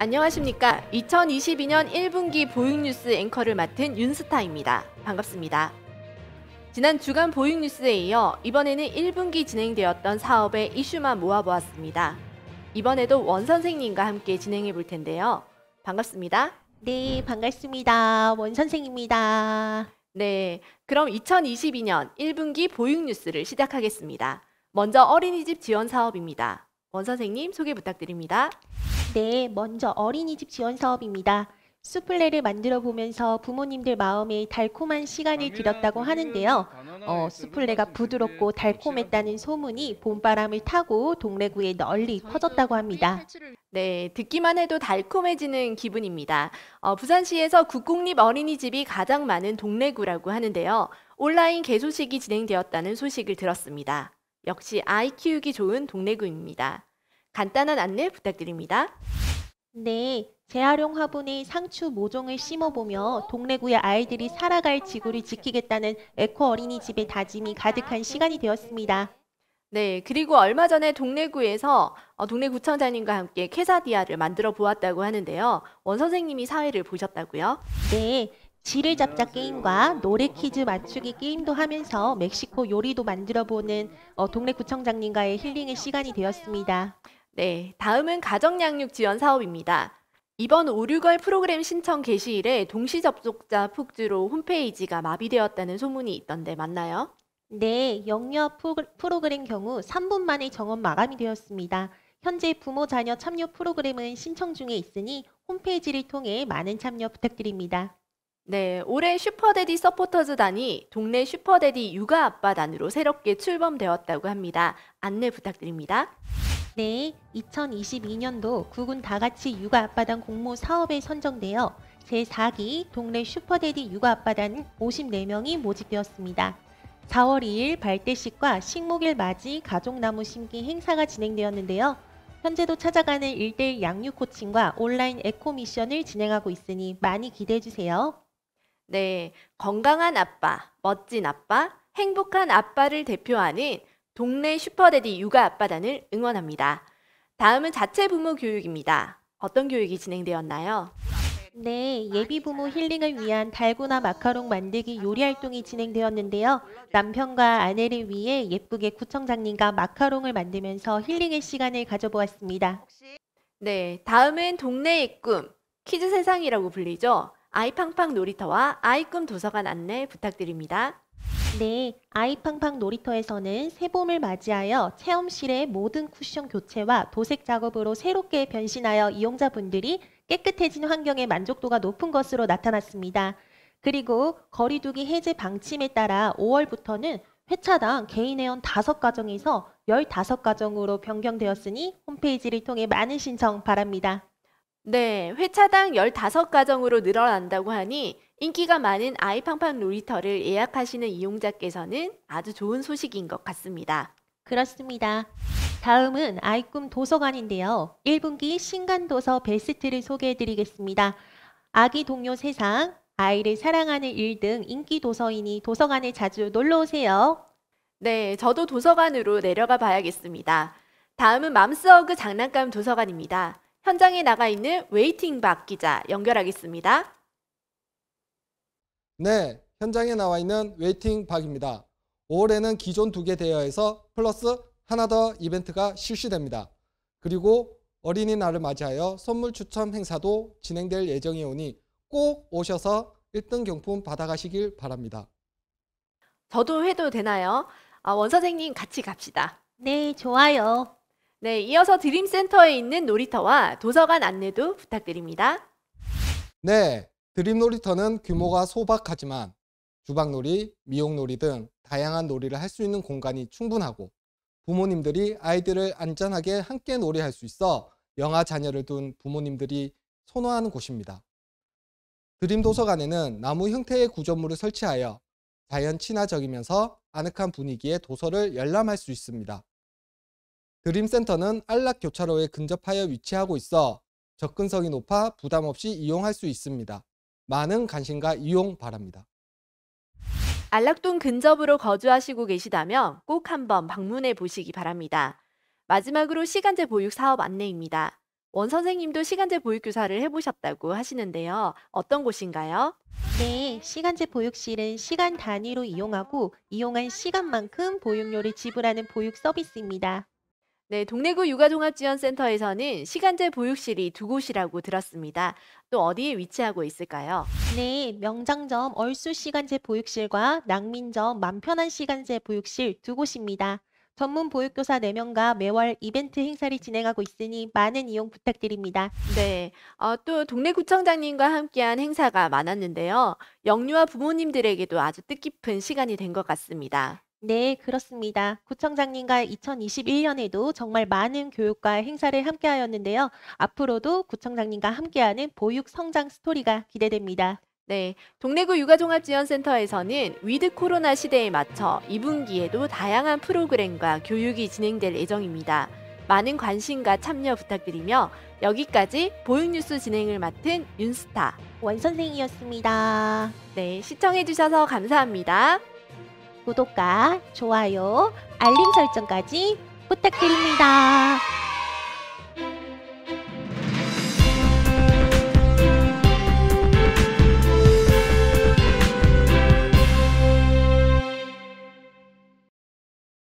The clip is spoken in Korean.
안녕하십니까. 2022년 1분기 보육뉴스 앵커를 맡은 윤스타입니다. 반갑습니다. 지난 주간 보육뉴스에 이어 이번에는 1분기 진행되었던 사업의 이슈만 모아보았습니다. 이번에도 원 선생님과 함께 진행해 볼 텐데요. 반갑습니다. 네, 반갑습니다. 원 선생입니다. 네, 그럼 2022년 1분기 보육뉴스를 시작하겠습니다. 먼저 어린이집 지원 사업입니다. 원 선생님 소개 부탁드립니다. 네, 먼저 어린이집 지원 사업입니다. 수플레를 만들어 보면서 부모님들 마음에 달콤한 시간을 드렸다고 하는데요. 어, 수플레가 부드럽고 달콤했다는 소문이 봄바람을 타고 동래구에 널리 퍼졌다고 합니다. 네, 듣기만 해도 달콤해지는 기분입니다. 어, 부산시에서 국공립 어린이집이 가장 많은 동래구라고 하는데요. 온라인 개소식이 진행되었다는 소식을 들었습니다. 역시 아이 키우기 좋은 동래구입니다. 간단한 안내 부탁드립니다. 네, 재활용 화분에 상추 모종을 심어보며 동래구의 아이들이 살아갈 지구를 지키겠다는 에코 어린이집의 다짐이 가득한 시간이 되었습니다. 네, 그리고 얼마 전에 동래구에서 어, 동래구청장님과 함께 캐사디아를 만들어 보았다고 하는데요. 원 선생님이 사회를 보셨다고요? 네, 지를 잡자 게임과 노래 퀴즈 맞추기 게임도 하면서 멕시코 요리도 만들어 보는 어, 동래구청장님과의 힐링의 시간이 되었습니다. 네, 다음은 가정양육 지원 사업입니다. 이번 오류걸 프로그램 신청 개시일에 동시접속자 폭주로 홈페이지가 마비되었다는 소문이 있던데 맞나요? 네, 영유아 프로그램 경우 3분 만에 정원 마감이 되었습니다. 현재 부모 자녀 참여 프로그램은 신청 중에 있으니 홈페이지를 통해 많은 참여 부탁드립니다. 네, 올해 슈퍼데디 서포터즈단이 동네 슈퍼데디 육아아빠단으로 새롭게 출범되었다고 합니다. 안내 부탁드립니다. 네, 2022년도 구군 다같이 육아 아빠단 공모 사업에 선정되어 제4기 동네 슈퍼데디 육아 아빠단 54명이 모집되었습니다. 4월 2일 발대식과 식목일 맞이 가족나무 심기 행사가 진행되었는데요. 현재도 찾아가는 일대일 양육 코칭과 온라인 에코 미션을 진행하고 있으니 많이 기대해주세요. 네, 건강한 아빠, 멋진 아빠, 행복한 아빠를 대표하는 동네 슈퍼데디 육아 아빠단을 응원합니다. 다음은 자체 부모 교육입니다. 어떤 교육이 진행되었나요? 네, 예비 부모 힐링을 위한 달고나 마카롱 만들기 요리 활동이 진행되었는데요. 남편과 아내를 위해 예쁘게 구청장님과 마카롱을 만들면서 힐링의 시간을 가져보았습니다. 네, 다음은 동네의 꿈, 퀴즈 세상이라고 불리죠. 아이팡팡 놀이터와 아이꿈 도서관 안내 부탁드립니다. 네, 아이팡팡 놀이터에서는 새봄을 맞이하여 체험실의 모든 쿠션 교체와 도색 작업으로 새롭게 변신하여 이용자분들이 깨끗해진 환경에 만족도가 높은 것으로 나타났습니다. 그리고 거리두기 해제 방침에 따라 5월부터는 회차당 개인 회원 5가정에서 15가정으로 변경되었으니 홈페이지를 통해 많은 신청 바랍니다. 네, 회차당 15가정으로 늘어난다고 하니 인기가 많은 아이팡팡 놀이터를 예약하시는 이용자께서는 아주 좋은 소식인 것 같습니다. 그렇습니다. 다음은 아이꿈 도서관인데요. 1분기 신간도서 베스트를 소개해드리겠습니다. 아기 동료 세상, 아이를 사랑하는 일 등 인기 도서이니 도서관에 자주 놀러오세요. 네, 저도 도서관으로 내려가 봐야겠습니다. 다음은 맘스어그 장난감 도서관입니다. 현장에 나가 있는 웨이팅 박 기자 연결하겠습니다. 네, 현장에 나와 있는 웨이팅 박입니다. 올해는 기존 두 개 대여에서 플러스 하나 더 이벤트가 실시됩니다. 그리고 어린이날을 맞이하여 선물 추첨 행사도 진행될 예정이오니 꼭 오셔서 1등 경품 받아가시길 바랍니다. 저도 해도 되나요? 아, 원 선생님 같이 갑시다. 네, 좋아요. 네, 이어서 드림센터에 있는 놀이터와 도서관 안내도 부탁드립니다. 네, 드림 놀이터는 규모가 소박하지만 주방놀이, 미용놀이 등 다양한 놀이를 할 수 있는 공간이 충분하고 부모님들이 아이들을 안전하게 함께 놀이할 수 있어 영아 자녀를 둔 부모님들이 선호하는 곳입니다. 드림 도서관에는 나무 형태의 구조물을 설치하여 자연 친화적이면서 아늑한 분위기의 도서를 열람할 수 있습니다. 드림센터는 안락 교차로에 근접하여 위치하고 있어 접근성이 높아 부담 없이 이용할 수 있습니다. 많은 관심과 이용 바랍니다. 안락동 근접으로 거주하시고 계시다면 꼭 한번 방문해 보시기 바랍니다. 마지막으로 시간제 보육 사업 안내입니다. 원 선생님도 시간제 보육 교사를 해보셨다고 하시는데요. 어떤 곳인가요? 네, 시간제 보육실은 시간 단위로 이용하고 이용한 시간만큼 보육료를 지불하는 보육 서비스입니다. 네, 동래구 육아종합지원센터에서는 시간제 보육실이 두 곳이라고 들었습니다. 또 어디에 위치하고 있을까요? 네, 명장점 얼수 시간제 보육실과 낭민점 맘편한 시간제 보육실 두 곳입니다. 전문 보육교사 4명과 매월 이벤트 행사를 진행하고 있으니 많은 이용 부탁드립니다. 네, 어, 또동래 구청장님과 함께한 행사가 많았는데요. 영유아 부모님들에게도 아주 뜻깊은 시간이 된 것 같습니다. 네, 그렇습니다. 구청장님과 2021년에도 정말 많은 교육과 행사를 함께하였는데요. 앞으로도 구청장님과 함께하는 보육 성장 스토리가 기대됩니다. 네, 동래구 육아종합지원센터에서는 위드 코로나 시대에 맞춰 2분기에도 다양한 프로그램과 교육이 진행될 예정입니다. 많은 관심과 참여 부탁드리며 여기까지 보육뉴스 진행을 맡은 윤스타 원선생이었습니다. 네, 시청해주셔서 감사합니다. 구독과 좋아요, 알림 설정까지 부탁드립니다.